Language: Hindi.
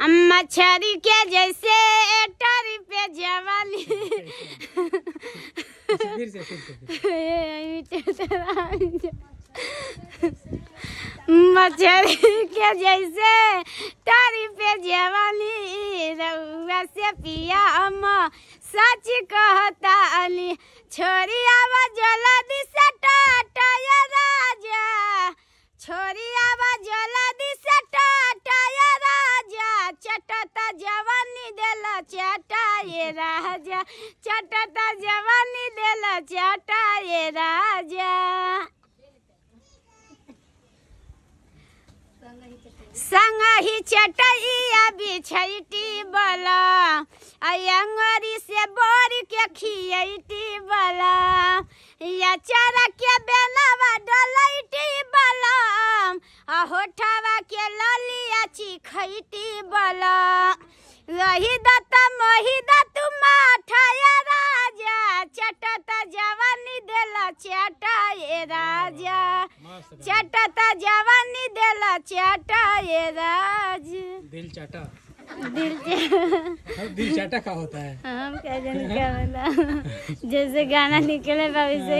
मच्छरी के जैसे एक्टर पे जवानी मछरी के जैसे तारी पे जवानी वैसे पिया अम्मा सच कहता अली छोरी आवा जला से टाटा या राजा छोरी चटता जवानी देला चाटा ये राजा चटता जवानी देला चाटा ये राजा संग ही चटैया बिछैटी बला अंगरी से बोर के खियटी बला या चारा के बेन होठवा के ललिया बला रही दत्ता मोही माठाया राजा चटता जवानी देला राजा चटता जवानी देला राज दिल चटा दिल हाँ, दिल चाटा का होता है हम क्या जाने क्या बोला जैसे गाना निकले भविष्य